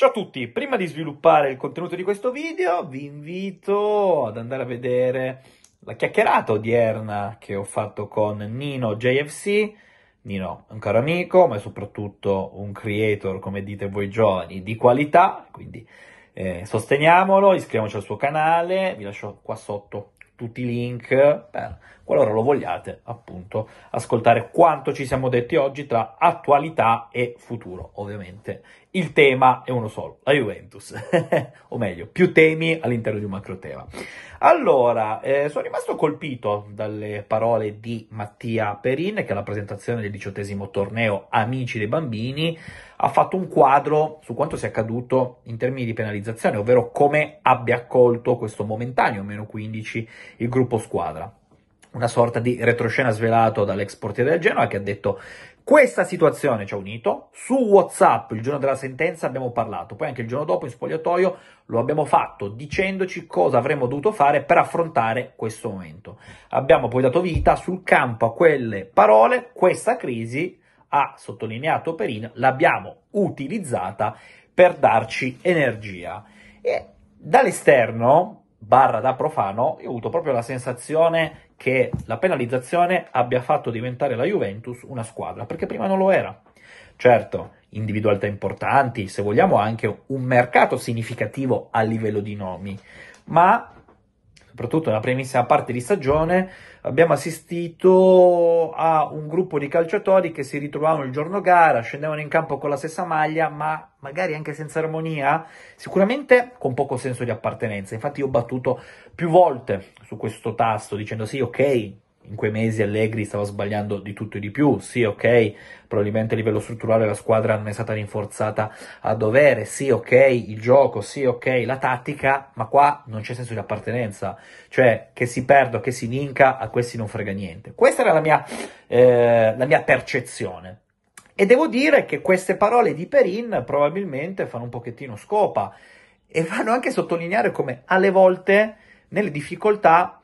Ciao a tutti, prima di sviluppare il contenuto di questo video vi invito ad andare a vedere la chiacchierata odierna che ho fatto con Nino JFC. Nino è un caro amico, ma è soprattutto un creator, come dite voi giovani, di qualità, quindi eh, sosteniamolo, iscriviamoci al suo canale, vi lascio qua sotto tutti i link per qualora lo vogliate appunto ascoltare quanto ci siamo detti oggi tra attualità e futuro. Ovviamente il tema è uno solo, la Juventus, o meglio, più temi all'interno di un macro tema. Allora, eh, sono rimasto colpito dalle parole di Mattia Perin, che alla presentazione del diciottesimo torneo Amici dei Bambini ha fatto un quadro su quanto sia accaduto in termini di penalizzazione, ovvero come abbia accolto questo momentaneo meno 15 il gruppo squadra. Una sorta di retroscena svelato dall'ex portiere del Genoa che ha detto questa situazione ci ha unito. Su WhatsApp, il giorno della sentenza, abbiamo parlato. Poi anche il giorno dopo, in spogliatoio, lo abbiamo fatto dicendoci cosa avremmo dovuto fare per affrontare questo momento. Abbiamo poi dato vita sul campo a quelle parole. Questa crisi ha sottolineato Perin, l'abbiamo utilizzata per darci energia. E dall'esterno, barra da profano, ho avuto proprio la sensazione che la penalizzazione abbia fatto diventare la Juventus una squadra, perché prima non lo era. Certo, individualità importanti, se vogliamo anche un mercato significativo a livello di nomi, ma soprattutto nella primissima parte di stagione, abbiamo assistito a un gruppo di calciatori che si ritrovavano il giorno gara, scendevano in campo con la stessa maglia, ma magari anche senza armonia, sicuramente con poco senso di appartenenza. Infatti io ho battuto più volte su questo tasto dicendo sì, ok, in quei mesi Allegri stava sbagliando di tutto e di più, sì ok, probabilmente a livello strutturale la squadra non è stata rinforzata a dovere, sì ok, il gioco, sì ok, la tattica, ma qua non c'è senso di appartenenza, cioè che si perda, che si vinca, a questi non frega niente. Questa era la mia, eh, la mia percezione. E devo dire che queste parole di Perin probabilmente fanno un pochettino scopa e vanno anche a sottolineare come alle volte nelle difficoltà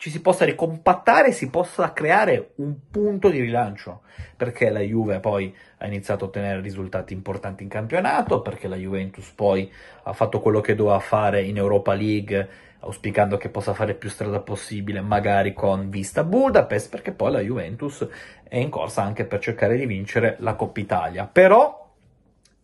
ci si possa ricompattare e si possa creare un punto di rilancio, perché la Juve poi ha iniziato a ottenere risultati importanti in campionato, perché la Juventus poi ha fatto quello che doveva fare in Europa League, auspicando che possa fare più strada possibile, magari con vista Budapest, perché poi la Juventus è in corsa anche per cercare di vincere la Coppa Italia. Però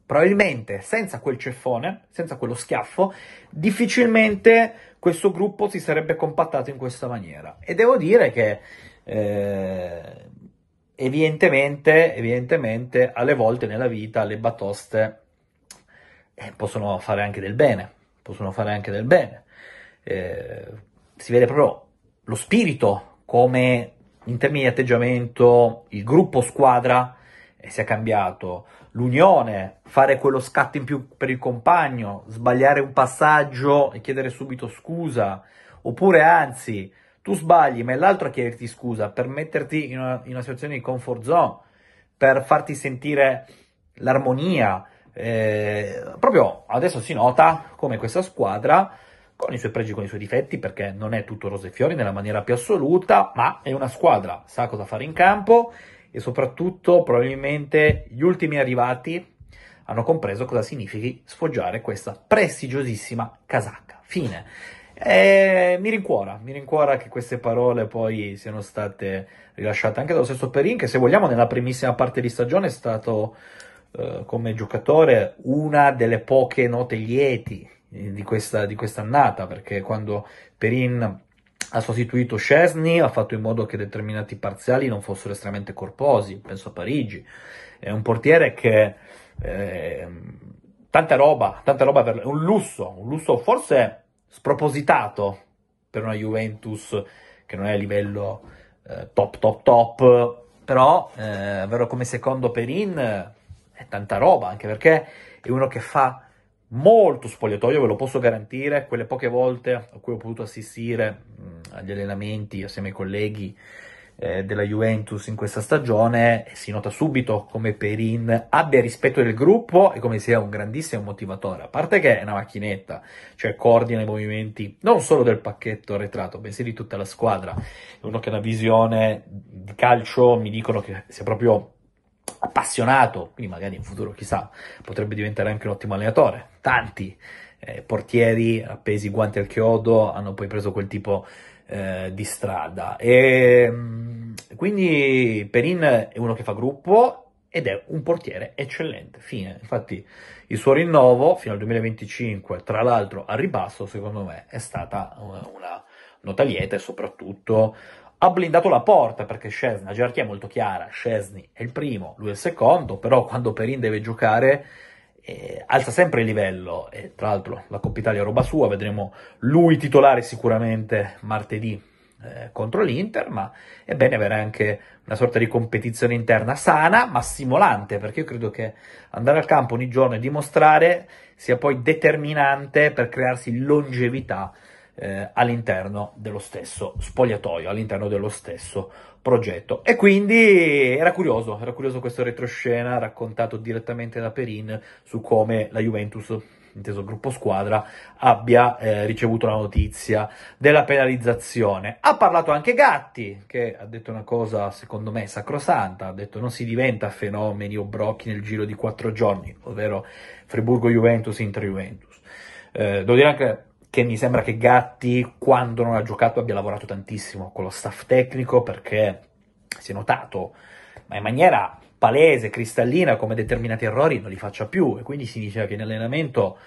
probabilmente senza quel ceffone, senza quello schiaffo, difficilmente questo gruppo si sarebbe compattato in questa maniera. E devo dire che eh, evidentemente, evidentemente alle volte nella vita le batoste eh, possono fare anche del bene, possono fare anche del bene. Eh, si vede proprio lo spirito come in termini di atteggiamento il gruppo squadra e è cambiato, l'unione, fare quello scatto in più per il compagno, sbagliare un passaggio e chiedere subito scusa, oppure anzi, tu sbagli ma è l'altro a chiederti scusa per metterti in una, in una situazione di comfort zone, per farti sentire l'armonia. Eh, proprio adesso si nota come questa squadra con i suoi pregi e con i suoi difetti, perché non è tutto rose e fiori nella maniera più assoluta, ma è una squadra, sa cosa fare in campo e soprattutto probabilmente gli ultimi arrivati hanno compreso cosa significhi sfoggiare questa prestigiosissima casacca. Fine. E mi rincuora, mi rincuora che queste parole poi siano state rilasciate anche dallo stesso Perin, che se vogliamo nella primissima parte di stagione è stato eh, come giocatore una delle poche note lieti eh, di questa, di quest'annata, perché quando Perin ha sostituito Chesney, ha fatto in modo che determinati parziali non fossero estremamente corposi, penso a Parigi. È un portiere che eh, tanta roba, tanta roba per un lusso, un lusso forse spropositato per una Juventus che non è a livello eh, top top top, però eh, avere come secondo Perin eh, è tanta roba, anche perché è uno che fa molto spogliatoio, ve lo posso garantire, quelle poche volte a cui ho potuto assistire mm, agli allenamenti assieme ai colleghi eh, della Juventus in questa stagione, si nota subito come Perin abbia rispetto del gruppo e come sia un grandissimo motivatore, a parte che è una macchinetta, cioè coordina i movimenti non solo del pacchetto arretrato, bensì di tutta la squadra. È uno che ha una visione di calcio, mi dicono che sia proprio appassionato, quindi magari in futuro chissà, potrebbe diventare anche un ottimo allenatore. Tanti eh, portieri appesi guanti al chiodo hanno poi preso quel tipo di eh, di strada. E, mm, quindi Perin è uno che fa gruppo ed è un portiere eccellente, fine. Infatti il suo rinnovo fino al 2025, tra l'altro al ribasso, secondo me è stata eh, una nota lieta e soprattutto ha blindato la porta perché Scesni, la gerarchia è molto chiara, Scesni è il primo, lui è il secondo, però quando Perin deve giocare eh, alza sempre il livello, e tra l'altro la Coppa Italia è roba sua, vedremo lui titolare sicuramente martedì eh, contro l'Inter, ma è bene avere anche una sorta di competizione interna sana ma stimolante, perché io credo che andare al campo ogni giorno e dimostrare sia poi determinante per crearsi longevità eh, all'interno dello stesso spogliatoio, all'interno dello stesso progetto. E quindi era curioso, era curioso questo retroscena raccontato direttamente da Perin su come la Juventus inteso gruppo squadra, abbia eh, ricevuto la notizia della penalizzazione. Ha parlato anche Gatti, che ha detto una cosa secondo me sacrosanta, ha detto non si diventa fenomeni o brocchi nel giro di quattro giorni, ovvero Friburgo-Juventus, Inter-Juventus. Eh, devo dire anche che mi sembra che Gatti, quando non ha giocato, abbia lavorato tantissimo con lo staff tecnico perché si è notato, ma in maniera palese, cristallina, come determinati errori non li faccia più. E quindi si diceva che in allenamento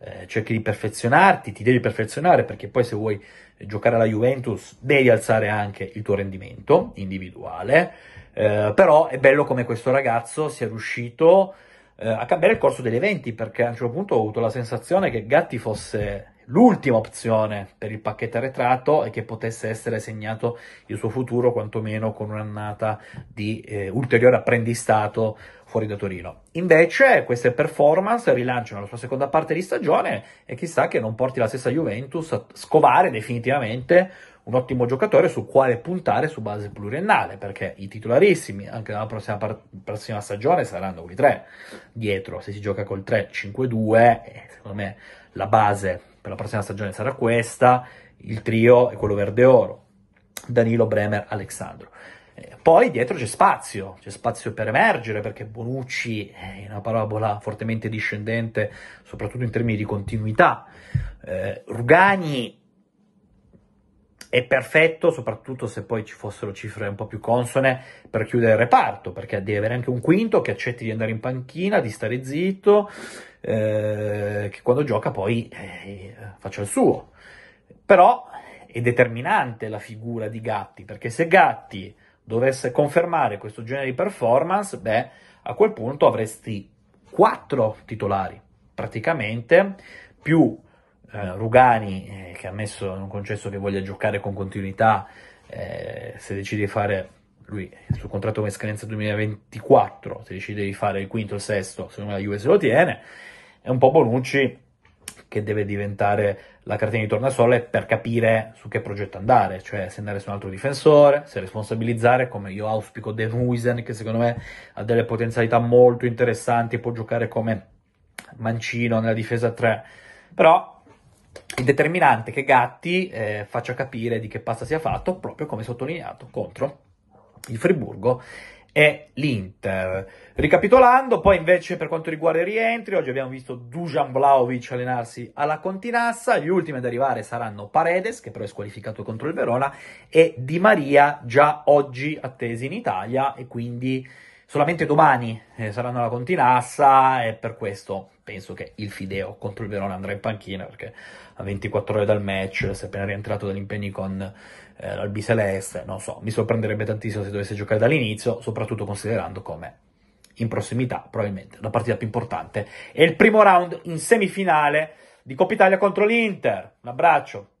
eh, cerchi di perfezionarti, ti devi perfezionare perché poi se vuoi giocare alla Juventus devi alzare anche il tuo rendimento individuale. Eh, però è bello come questo ragazzo sia riuscito eh, a cambiare il corso degli eventi perché a un certo punto ho avuto la sensazione che Gatti fosse L'ultima opzione per il pacchetto arretrato e che potesse essere segnato il suo futuro quantomeno con un'annata di eh, ulteriore apprendistato fuori da Torino. Invece queste performance rilanciano la sua seconda parte di stagione e chissà che non porti la stessa Juventus a scovare definitivamente un ottimo giocatore su quale puntare su base pluriennale, perché i titolarissimi anche nella prossima, par- prossima stagione saranno quei tre dietro, se si gioca col 3-5-2, eh, secondo me la base per la prossima stagione sarà questa, il trio è quello verde-oro, Danilo, Bremer, Alexandro. Eh, poi dietro c'è spazio, c'è spazio per emergere perché Bonucci è una parabola fortemente discendente, soprattutto in termini di continuità. Eh, Rugani è perfetto, soprattutto se poi ci fossero cifre un po' più consone per chiudere il reparto, perché devi avere anche un quinto che accetti di andare in panchina, di stare zitto, eh, che quando gioca poi eh, faccia il suo. Però è determinante la figura di Gatti, perché se Gatti dovesse confermare questo genere di performance, beh, a quel punto avresti quattro titolari, praticamente, più eh, Rugani eh, che ha messo in un concesso che voglia giocare con continuità eh, se decide di fare lui sul contratto con scadenza 2024 se decide di fare il quinto o il sesto secondo me la Juve se lo tiene è un po' Bonucci che deve diventare la cartina di tornasole per capire su che progetto andare, cioè se andare su un altro difensore, se responsabilizzare, come io auspico De Huisen, che secondo me ha delle potenzialità molto interessanti, può giocare come mancino nella difesa 3, però il determinante che Gatti eh, faccia capire di che pasta sia fatto, proprio come sottolineato contro il Friburgo e l'Inter. Ricapitolando, poi invece per quanto riguarda i rientri, oggi abbiamo visto Dujan Vlaovic allenarsi alla Continassa, gli ultimi ad arrivare saranno Paredes, che però è squalificato contro il Verona, e Di Maria, già oggi attesi in Italia e quindi solamente domani eh, saranno alla Continassa e per questo penso che il Fideo contro il Verona andrà in panchina perché a 24 ore dal match si è appena rientrato dagli impegni con eh, l'Albiceleste, non so, mi sorprenderebbe tantissimo se dovesse giocare dall'inizio, soprattutto considerando come in prossimità probabilmente la partita più importante è il primo round in semifinale di Coppa Italia contro l'Inter. Un abbraccio.